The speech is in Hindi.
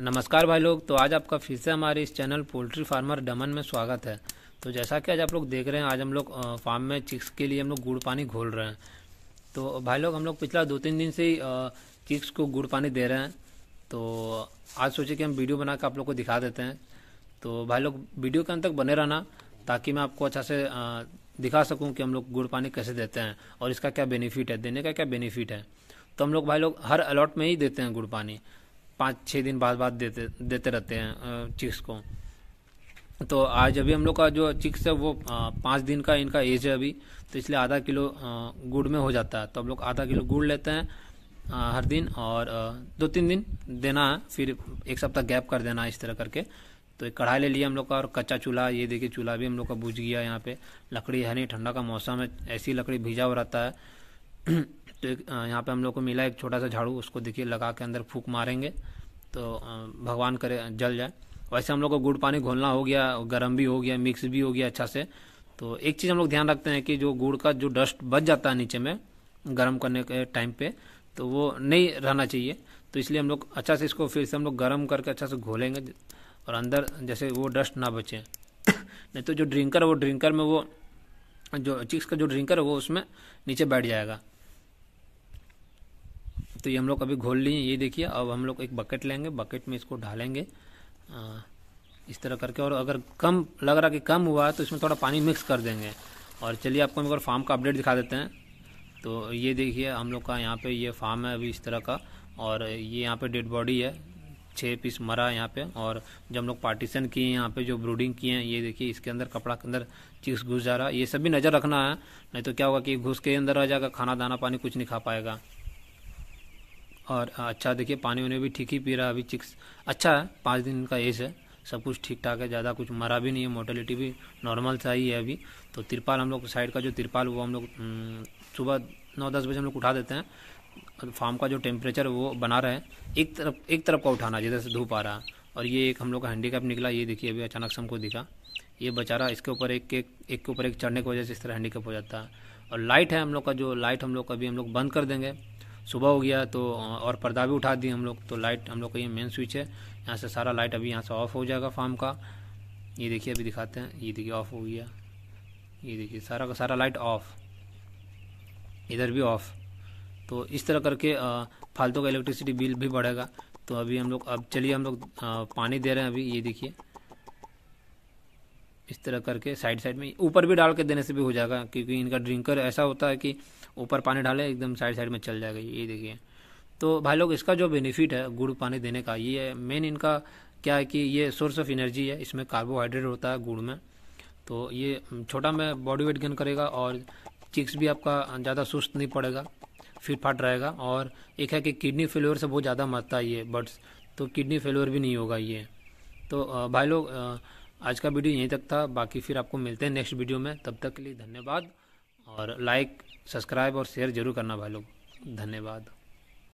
नमस्कार भाई लोग तो आज आपका फिर से हमारे इस चैनल पोल्ट्री फार्मर डमन में स्वागत है तो जैसा कि आज आप लोग देख रहे हैं आज हम लोग फार्म में चिक्स के लिए हम लोग गुड़ पानी घोल रहे हैं तो भाई लोग हम लोग पिछला दो तीन दिन से ही चिक्स को गुड़ पानी दे रहे हैं तो आज सोचे कि हम वीडियो बना कर आप लोग को दिखा देते हैं तो भाई लोग वीडियो के अंत तक बने रहना ताकि मैं आपको अच्छा से दिखा सकूँ कि हम लोग गुड़ पानी कैसे देते हैं और इसका क्या बेनिफिट है देने का क्या बेनिफिट है तो हम लोग भाई लोग हर अलॉट में ही देते हैं गुड़ पानी पाँच छः दिन बाद बाद देते देते रहते हैं चिक्स को तो आज अभी हम लोग का जो चिक्स है वो पाँच दिन का इनका एज है अभी तो इसलिए आधा किलो गुड़ में हो जाता है तो हम लोग आधा किलो गुड़ लेते हैं हर दिन और दो तीन दिन देना है फिर एक सप्ताह गैप कर देना है इस तरह करके तो एक कढ़ाई ले लिया हम लोग का और कच्चा चूल्हा ये देखिए चूल्हा भी हम लोग का बुझ गया यहाँ पे लकड़ी है नहीं ठंडा का मौसम है ऐसी लकड़ी भिजा हो रहता है तो यहाँ पे हम लोग को मिला एक छोटा सा झाड़ू उसको देखिए लगा के अंदर फूक मारेंगे तो भगवान करे जल जाए वैसे हम लोग को गुड़ पानी घोलना हो गया गर्म भी हो गया मिक्स भी हो गया अच्छा से तो एक चीज़ हम लोग ध्यान रखते हैं कि जो गुड़ का जो डस्ट बच जाता है नीचे में गर्म करने के टाइम पे तो वो नहीं रहना चाहिए तो इसलिए हम लोग अच्छा से इसको फिर से हम लोग गर्म करके अच्छा से घोलेंगे और अंदर जैसे वो डस्ट ना बचे नहीं तो जो ड्रिंकर है वो ड्रिंकर में वो जो चिक्स का जो ड्रिंकर है वो उसमें नीचे बैठ जाएगा तो ये हम लोग अभी घोल लिए ये देखिए अब हम लोग एक बकेट लेंगे बकेट में इसको डालेंगे इस तरह करके और अगर कम लग रहा कि कम हुआ तो इसमें थोड़ा पानी मिक्स कर देंगे और चलिए आपको हम एक बार फार्म का अपडेट दिखा देते हैं तो ये देखिए हम लोग का यहाँ पे ये फार्म है अभी इस तरह का और ये यहाँ पे डेड बॉडी है छः पीस मरा है यहाँ पे और जब हम लोग पार्टीशन किए हैं यहाँ पे जो ब्रूडिंग किए हैं ये देखिए इसके अंदर कपड़ा के अंदर चीज घुस जा रहा है ये सब भी नज़र रखना है नहीं तो क्या होगा कि घुस के अंदर रह जाएगा खाना दाना पानी कुछ नहीं खा पाएगा और अच्छा देखिए पानी उन्हें भी ठीक ही पी रहा है अभी चिक्स अच्छा है पाँच दिन का एज है सब कुछ ठीक ठाक है ज़्यादा कुछ मरा भी नहीं है मोटेलिटी भी नॉर्मल सा ही है अभी तो तिरपाल हम लोग साइड का जो तिरपाल वो हम लोग सुबह नौ दस बजे हम लोग उठा देते हैं फार्म का जो टेम्परेचर वो बना रहे हैं एक तरफ एक तरफ का उठाना जिधर से धूप आ रहा है और ये एक हम लोग का हैंडीकैप निकला ये देखिए अभी अचानक से हमको दिखा ये बेचारा इसके ऊपर एक एक एक के ऊपर एक चढ़ने की वजह से इस तरह हैंडीकैप हो जाता है और लाइट है हम लोग का जो लाइट हम लोग अभी हम लोग बंद कर देंगे सुबह हो गया तो और पर्दा भी उठा दिए हम लोग तो लाइट हम लोग का ये मेन स्विच है यहाँ से सारा लाइट अभी यहाँ से ऑफ हो जाएगा फार्म का ये देखिए अभी दिखाते हैं ये देखिए ऑफ हो गया ये देखिए सारा का सारा लाइट ऑफ इधर भी ऑफ तो इस तरह करके फालतू का इलेक्ट्रिसिटी बिल भी बढ़ेगा तो अभी हम लोग अब चलिए हम लोग पानी दे रहे हैं अभी ये देखिए इस तरह करके साइड साइड में ऊपर भी डाल के देने से भी हो जाएगा क्योंकि इनका ड्रिंकर ऐसा होता है कि ऊपर पानी डाले एकदम साइड साइड में चल जाएगा ये देखिए तो भाई लोग इसका जो बेनिफिट है गुड़ पानी देने का ये मेन इनका क्या है कि ये सोर्स ऑफ एनर्जी है इसमें कार्बोहाइड्रेट होता है गुड़ में तो ये छोटा में बॉडी वेट गेन करेगा और चिक्स भी आपका ज़्यादा सुस्त नहीं पड़ेगा फिट फाट रहेगा और एक है कि किडनी फेलोअर से बहुत ज़्यादा मरता है ये बर्ड्स तो किडनी फेलोअर भी नहीं होगा ये तो भाई लोग आज का वीडियो यहीं तक था बाकी फिर आपको मिलते हैं नेक्स्ट वीडियो में तब तक के लिए धन्यवाद और लाइक सब्सक्राइब और शेयर जरूर करना भाई लोग धन्यवाद